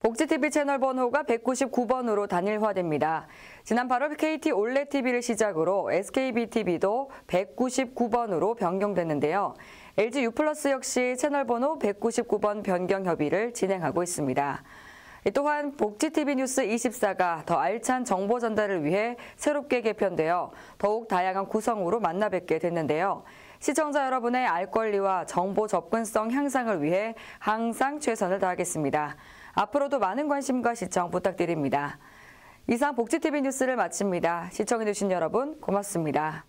복지TV 채널 번호가 199번으로 단일화됩니다. 지난 8월 KT 올레TV를 시작으로 SKBTV도 199번으로 변경됐는데요. LG U 플러스 역시 채널 번호 199번 변경 협의를 진행하고 있습니다. 또한 복지TV 뉴스 24가 더 알찬 정보 전달을 위해 새롭게 개편되어 더욱 다양한 구성으로 만나 뵙게 됐는데요. 시청자 여러분의 알 권리와 정보 접근성 향상을 위해 항상 최선을 다하겠습니다. 앞으로도 많은 관심과 시청 부탁드립니다. 이상 복지TV 뉴스를 마칩니다. 시청해주신 여러분 고맙습니다.